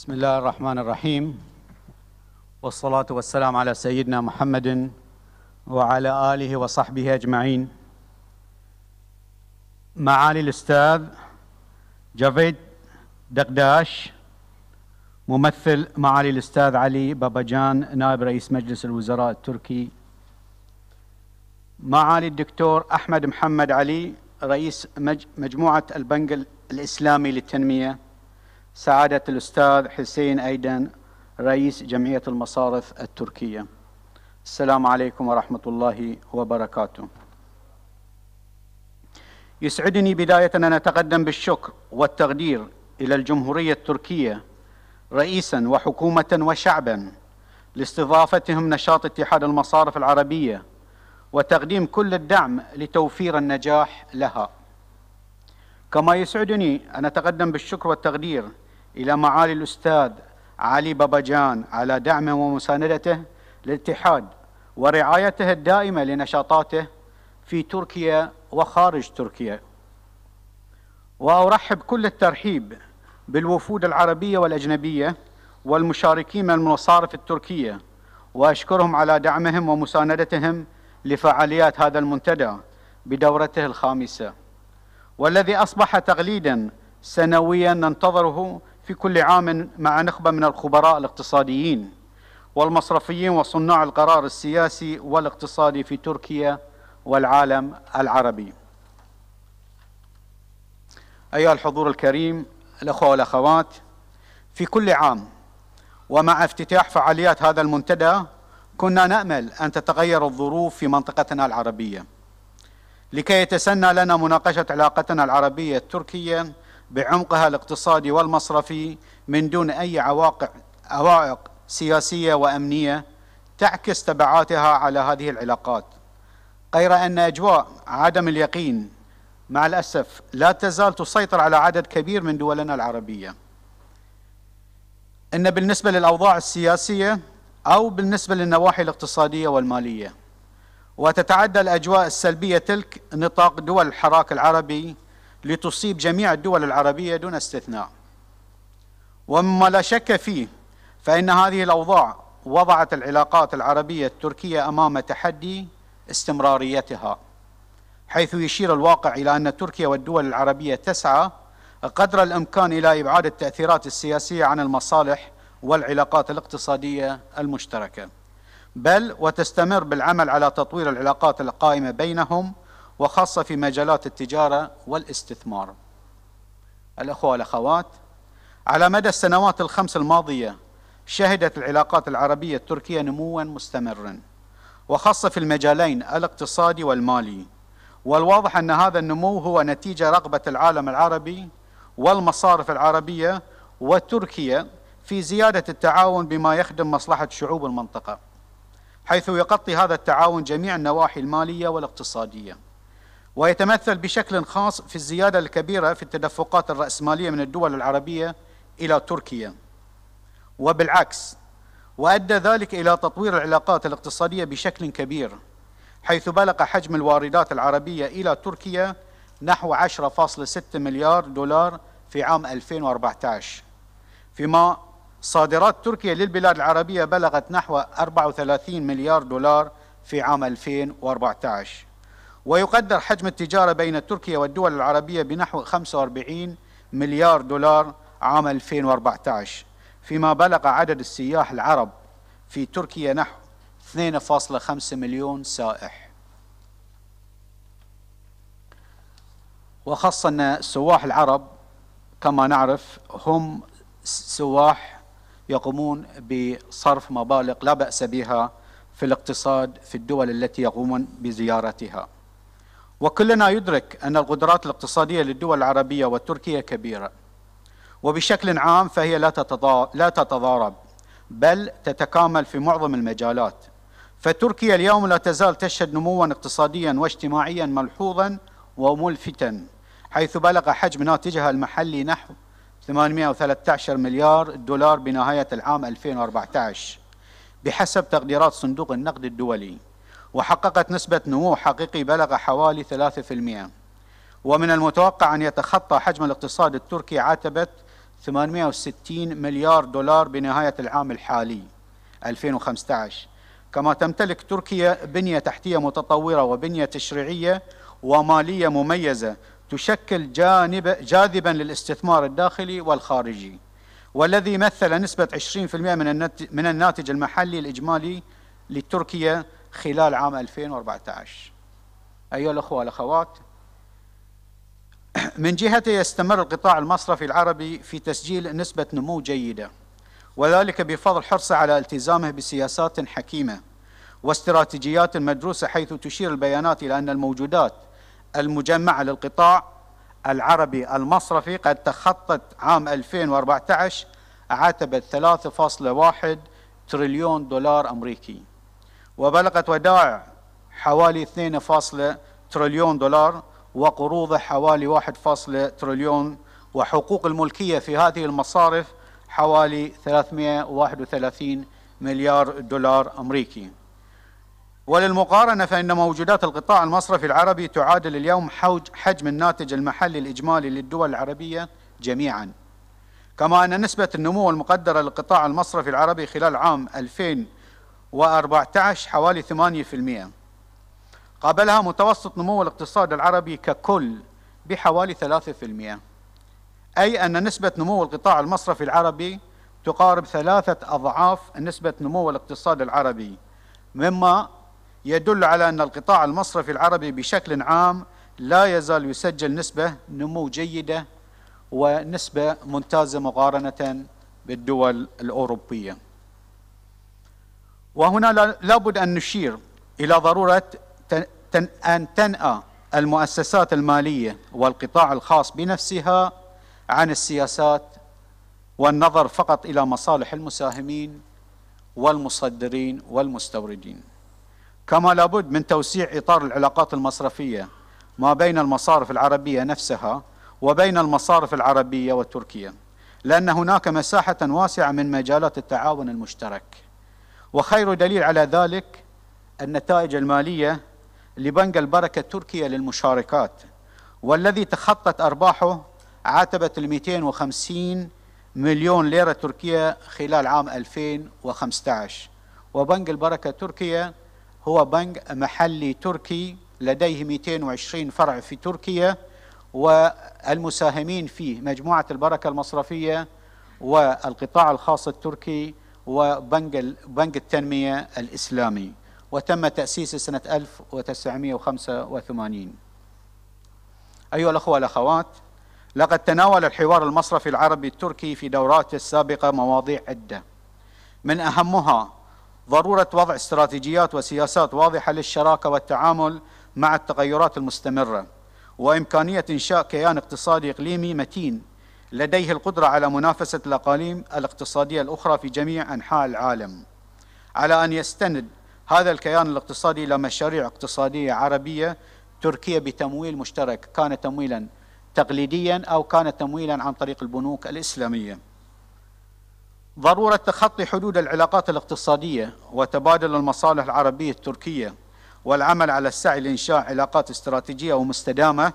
بسم الله الرحمن الرحيم والصلاة والسلام على سيدنا محمد وعلى آله وصحبه أجمعين معالي الأستاذ جافيد دقداش ممثل معالي الأستاذ علي باباجان نائب رئيس مجلس الوزراء التركي معالي الدكتور أحمد محمد علي رئيس مجموعة البنك الإسلامي للتنمية سعادة الأستاذ حسين أيدن رئيس جمعية المصارف التركية السلام عليكم ورحمة الله وبركاته يسعدني بداية أن أتقدم بالشكر والتقدير إلى الجمهورية التركية رئيسا وحكومة وشعبا لاستضافتهم نشاط اتحاد المصارف العربية وتقديم كل الدعم لتوفير النجاح لها كما يسعدني أن أتقدم بالشكر والتقدير إلى معالي الأستاذ علي باباجان على دعمه ومساندته للاتحاد ورعايته الدائمة لنشاطاته في تركيا وخارج تركيا وأرحب كل الترحيب بالوفود العربية والأجنبية والمشاركين من المصارف التركية وأشكرهم على دعمهم ومساندتهم لفعاليات هذا المنتدى بدورته الخامسة والذي أصبح تغليدا سنويا ننتظره في كل عام مع نخبة من الخبراء الاقتصاديين والمصرفيين وصناع القرار السياسي والاقتصادي في تركيا والعالم العربي أيها الحضور الكريم الأخوة والأخوات في كل عام ومع افتتاح فعاليات هذا المنتدى كنا نأمل أن تتغير الظروف في منطقتنا العربية لكي يتسنى لنا مناقشة علاقتنا العربية التركية بعمقها الاقتصادي والمصرفي من دون أي عواقع عوائق سياسية وأمنية تعكس تبعاتها على هذه العلاقات غير أن أجواء عدم اليقين مع الأسف لا تزال تسيطر على عدد كبير من دولنا العربية إن بالنسبة للأوضاع السياسية أو بالنسبة للنواحي الاقتصادية والمالية وتتعدى الأجواء السلبية تلك نطاق دول الحراك العربي لتصيب جميع الدول العربية دون استثناء ومما لا شك فيه فإن هذه الأوضاع وضعت العلاقات العربية التركية أمام تحدي استمراريتها حيث يشير الواقع إلى أن تركيا والدول العربية تسعى قدر الإمكان إلى إبعاد التأثيرات السياسية عن المصالح والعلاقات الاقتصادية المشتركة بل وتستمر بالعمل على تطوير العلاقات القائمة بينهم وخاصة في مجالات التجارة والاستثمار الأخوة والأخوات على مدى السنوات الخمس الماضية شهدت العلاقات العربية التركية نموا مستمرا وخاصة في المجالين الاقتصادي والمالي والواضح أن هذا النمو هو نتيجة رغبة العالم العربي والمصارف العربية وتركيا في زيادة التعاون بما يخدم مصلحة شعوب المنطقة حيث يغطي هذا التعاون جميع النواحي المالية والاقتصادية ويتمثل بشكل خاص في الزيادة الكبيرة في التدفقات الرأسمالية من الدول العربية إلى تركيا وبالعكس وأدى ذلك إلى تطوير العلاقات الاقتصادية بشكل كبير حيث بلغ حجم الواردات العربية إلى تركيا نحو 10.6 مليار دولار في عام 2014 فيما صادرات تركيا للبلاد العربية بلغت نحو 34 مليار دولار في عام 2014 ويقدر حجم التجارة بين تركيا والدول العربية بنحو 45 مليار دولار عام 2014 فيما بلغ عدد السياح العرب في تركيا نحو 2.5 مليون سائح وخاصة أن السواح العرب كما نعرف هم سواح يقومون بصرف مبالغ لا بأس بها في الاقتصاد في الدول التي يقومون بزيارتها وكلنا يدرك أن القدرات الاقتصادية للدول العربية والتركية كبيرة وبشكل عام فهي لا لا تتضارب بل تتكامل في معظم المجالات فتركيا اليوم لا تزال تشهد نموا اقتصاديا واجتماعيا ملحوظا وملفتا حيث بلغ حجم ناتجها المحلي نحو 813 مليار دولار بنهاية العام 2014 بحسب تقديرات صندوق النقد الدولي وحققت نسبة نمو حقيقي بلغ حوالي 3% ومن المتوقع أن يتخطى حجم الاقتصاد التركي عتبة 860 مليار دولار بنهاية العام الحالي 2015 كما تمتلك تركيا بنية تحتية متطورة وبنية تشريعية ومالية مميزة تشكل جانب جاذبا للاستثمار الداخلي والخارجي والذي مثل نسبة 20% من من الناتج المحلي الإجمالي لتركيا خلال عام 2014 أيها الأخوة والأخوات من جهته يستمر القطاع المصرفي العربي في تسجيل نسبة نمو جيدة وذلك بفضل حرصه على التزامه بسياسات حكيمة واستراتيجيات مدروسة حيث تشير البيانات إلى أن الموجودات المجمعة للقطاع العربي المصرفي قد تخطت عام 2014 عتبة 3.1 تريليون دولار أمريكي وبلغت ودائع حوالي 2. تريليون دولار وقروض حوالي 1. تريليون وحقوق الملكية في هذه المصارف حوالي 331 مليار دولار أمريكي وللمقارنة فإن موجودات القطاع المصرفي العربي تعادل اليوم حوج حجم الناتج المحلي الإجمالي للدول العربية جميعا كما أن نسبة النمو المقدرة للقطاع المصرفي العربي خلال عام 2014 حوالي 8% قابلها متوسط نمو الاقتصاد العربي ككل بحوالي 3% أي أن نسبة نمو القطاع المصرفي العربي تقارب ثلاثة أضعاف نسبة نمو الاقتصاد العربي مما يدل على أن القطاع المصرفي العربي بشكل عام لا يزال يسجل نسبة نمو جيدة ونسبة ممتازة مقارنة بالدول الأوروبية وهنا لابد أن نشير إلى ضرورة أن تنأى المؤسسات المالية والقطاع الخاص بنفسها عن السياسات والنظر فقط إلى مصالح المساهمين والمصدرين والمستوردين كما لابد من توسيع إطار العلاقات المصرفية ما بين المصارف العربية نفسها وبين المصارف العربية والتركية لأن هناك مساحة واسعة من مجالات التعاون المشترك وخير دليل على ذلك النتائج المالية لبنك البركة التركية للمشاركات والذي تخطت أرباحه عاتبة ال 250 مليون ليرة تركية خلال عام 2015 وبنك البركة تركيا هو بنك محلي تركي لديه 220 فرع في تركيا والمساهمين فيه مجموعة البركة المصرفية والقطاع الخاص التركي وبنك بنك التنمية الإسلامي وتم تأسيسه سنة 1985 أيها الأخوة والأخوات لقد تناول الحوار المصرفي العربي التركي في دوراته السابقة مواضيع عدة من أهمها ضروره وضع استراتيجيات وسياسات واضحه للشراكه والتعامل مع التغيرات المستمره وامكانيه انشاء كيان اقتصادي اقليمي متين لديه القدره على منافسه الاقاليم الاقتصاديه الاخرى في جميع انحاء العالم على ان يستند هذا الكيان الاقتصادي الى مشاريع اقتصاديه عربيه تركيه بتمويل مشترك كان تمويلا تقليديا او كان تمويلا عن طريق البنوك الاسلاميه ضرورة تخطي حدود العلاقات الاقتصادية وتبادل المصالح العربية التركية والعمل على السعي لإنشاء علاقات استراتيجية ومستدامة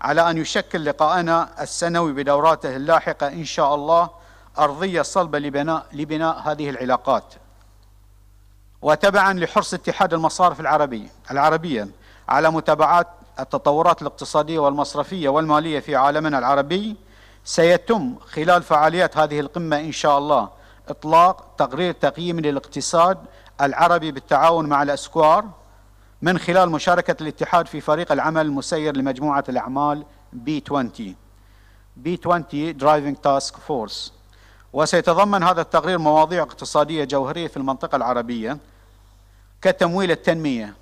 على أن يشكل لقاءنا السنوي بدوراته اللاحقة إن شاء الله أرضية صلبة لبناء, لبناء هذه العلاقات وتبعا لحرص اتحاد المصارف العربي العربية على متابعات التطورات الاقتصادية والمصرفية والمالية في عالمنا العربي سيتم خلال فعاليات هذه القمة إن شاء الله إطلاق تقرير تقييمي للاقتصاد العربي بالتعاون مع الأسكوار من خلال مشاركة الاتحاد في فريق العمل المسير لمجموعة الأعمال بي 20 بي 20 Driving Task Force وسيتضمن هذا التقرير مواضيع اقتصادية جوهرية في المنطقة العربية كتمويل التنمية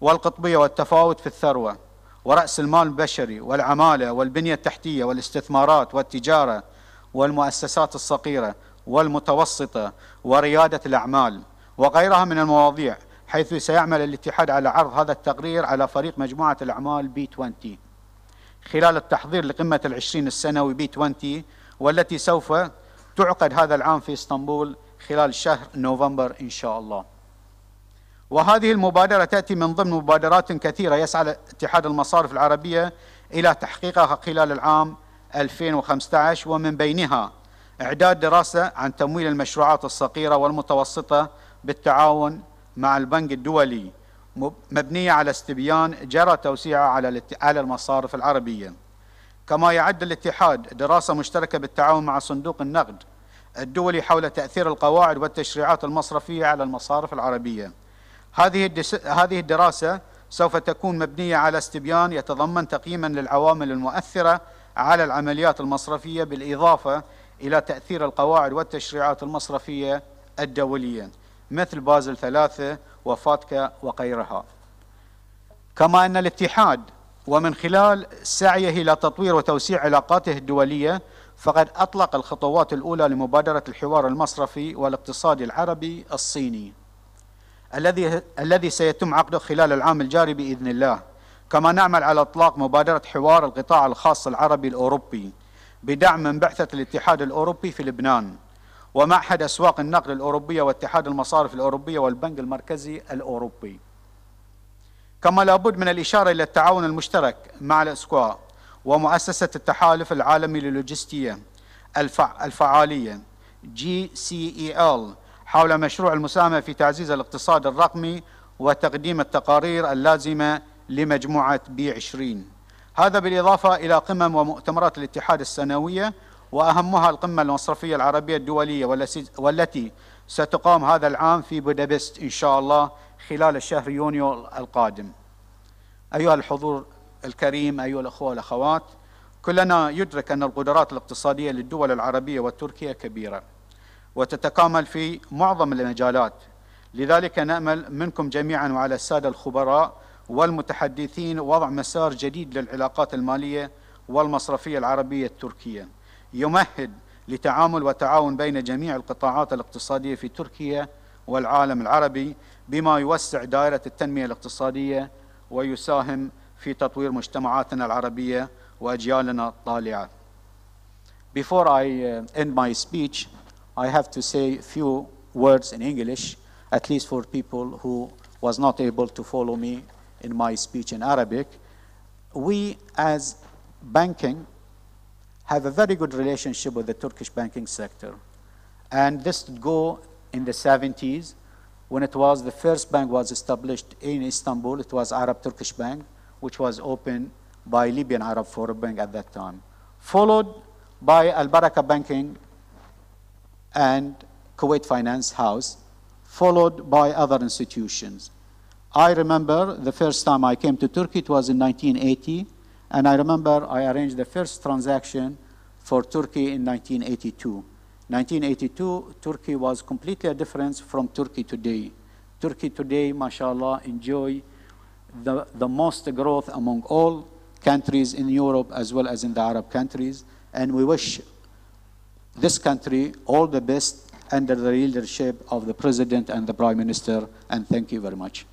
والقطبية والتفاوت في الثروة ورأس المال البشري والعمالة والبنية التحتية والاستثمارات والتجارة والمؤسسات الصغيرة والمتوسطة وريادة الأعمال وغيرها من المواضيع حيث سيعمل الاتحاد على عرض هذا التقرير على فريق مجموعة الأعمال بي 20 خلال التحضير لقمة العشرين السنوي بي 20 والتي سوف تعقد هذا العام في اسطنبول خلال شهر نوفمبر إن شاء الله وهذه المبادرة تأتي من ضمن مبادرات كثيرة يسعى اتحاد المصارف العربية إلى تحقيقها خلال العام 2015 ومن بينها إعداد دراسة عن تمويل المشروعات الصغيرة والمتوسطة بالتعاون مع البنك الدولي مبنية على استبيان جرى توسيعها على على المصارف العربية كما يعد الاتحاد دراسة مشتركة بالتعاون مع صندوق النقد الدولي حول تأثير القواعد والتشريعات المصرفية على المصارف العربية هذه هذه الدراسة سوف تكون مبنية على استبيان يتضمن تقييما للعوامل المؤثرة على العمليات المصرفية بالإضافة إلى تأثير القواعد والتشريعات المصرفية الدولية مثل بازل ثلاثة وفاتكا وغيرها كما أن الاتحاد ومن خلال سعيه إلى تطوير وتوسيع علاقاته الدولية فقد أطلق الخطوات الأولى لمبادرة الحوار المصرفي والاقتصادي العربي الصيني الذي الذي سيتم عقده خلال العام الجاري بإذن الله كما نعمل على إطلاق مبادرة حوار القطاع الخاص العربي الأوروبي بدعم من بعثة الاتحاد الأوروبي في لبنان ومعهد أسواق النقد الأوروبية واتحاد المصارف الأوروبية والبنك المركزي الأوروبي كما لابد من الإشارة إلى التعاون المشترك مع الأسكوا ومؤسسة التحالف العالمي للوجستية الفع الفعالية GCEL حول مشروع المساهمة في تعزيز الاقتصاد الرقمي وتقديم التقارير اللازمة لمجموعة بي 20 هذا بالإضافة إلى قمم ومؤتمرات الاتحاد السنوية وأهمها القمة المصرفية العربية الدولية والتي ستقام هذا العام في بودابست إن شاء الله خلال الشهر يونيو القادم أيها الحضور الكريم أيها الأخوة والأخوات كلنا يدرك أن القدرات الاقتصادية للدول العربية والتركية كبيرة وتتكامل في معظم المجالات لذلك نأمل منكم جميعا وعلى السادة الخبراء والمتحدثين وضع مسار جديد للعلاقات المالية والمصرفية العربية التركية يمهد لتعامل وتعاون بين جميع القطاعات الاقتصادية في تركيا والعالم العربي بما يوسع دائرة التنمية الاقتصادية ويساهم في تطوير مجتمعاتنا العربية وأجيالنا الطالعة. Before I uh, end my speech, I have to say a few words in English, at least for people who was not able to follow me in my speech in Arabic, we as banking have a very good relationship with the Turkish banking sector. And this goes go in the 70s when it was the first bank was established in Istanbul. It was Arab Turkish Bank, which was opened by Libyan Arab Foreign Bank at that time, followed by Al Baraka Banking and Kuwait Finance House, followed by other institutions. I remember the first time I came to Turkey, it was in 1980, and I remember I arranged the first transaction for Turkey in 1982. 1982, Turkey was completely a different from Turkey today. Turkey today, mashallah, enjoy the, the most growth among all countries in Europe as well as in the Arab countries. And we wish this country all the best under the leadership of the President and the Prime Minister. And thank you very much.